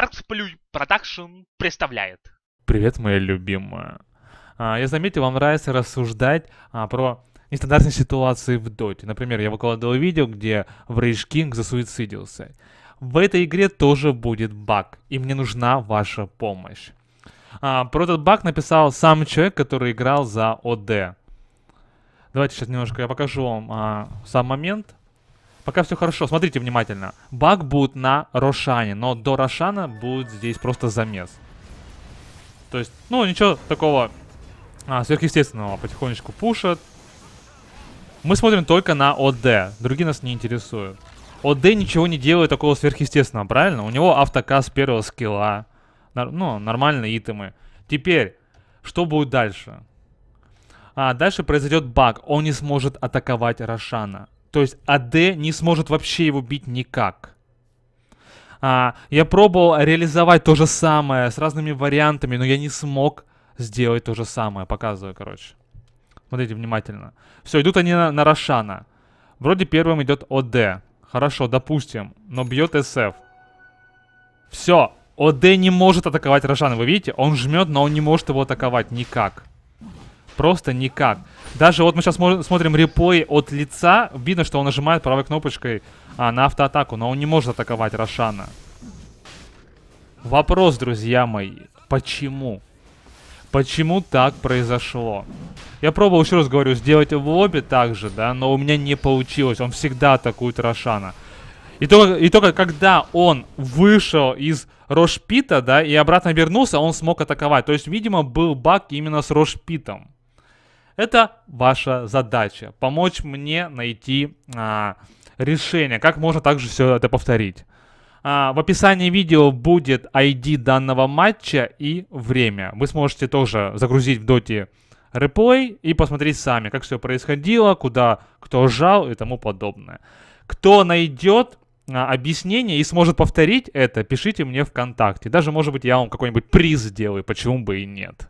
Art продакшн представляет. Привет, моя любимая. А, я заметил, вам нравится рассуждать а, про нестандартные ситуации в доте. Например, я выкладывал видео, где в Rage King засуицидился. В этой игре тоже будет баг, и мне нужна ваша помощь. А, про этот баг написал сам человек, который играл за ОД. Давайте сейчас немножко я покажу вам сам момент. Пока все хорошо. Смотрите внимательно. Баг будет на Рошане, но до Рошана будет здесь просто замес. То есть, ну, ничего такого а, сверхъестественного. Потихонечку пушат. Мы смотрим только на ОД. Другие нас не интересуют. ОД ничего не делает такого сверхъестественного, правильно? У него автокас первого скилла. ну, нормальные итемы. Теперь, что будет дальше? А, дальше произойдет баг. Он не сможет атаковать Рошана. То есть АД не сможет вообще его бить никак. А, я пробовал реализовать то же самое с разными вариантами, но я не смог сделать то же самое. Показываю, короче. Смотрите внимательно. Все, идут они на, на Рошана. Вроде первым идет ОД. Хорошо, допустим. Но бьет СФ. Все. ОД не может атаковать Рошана. Вы видите? Он жмет, но он не может его атаковать никак просто никак. Даже вот мы сейчас смотрим реплей от лица, видно, что он нажимает правой кнопочкой а, на автоатаку, но он не может атаковать Рошана. Вопрос, друзья мои, почему? Почему так произошло? Я пробовал, еще раз говорю, сделать в лобби также, да, но у меня не получилось. Он всегда атакует Рошана. И только, и только когда он вышел из Рошпита, да, и обратно вернулся, он смог атаковать. То есть, видимо, был баг именно с Рошпитом. Это ваша задача. Помочь мне найти а, решение, как можно также все это повторить. А, в описании видео будет ID данного матча и время. Вы сможете тоже загрузить в доте реплей и посмотреть сами, как все происходило, куда кто жал и тому подобное. Кто найдет а, объяснение и сможет повторить это, пишите мне ВКонтакте. Даже, может быть, я вам какой-нибудь приз сделаю, почему бы и нет.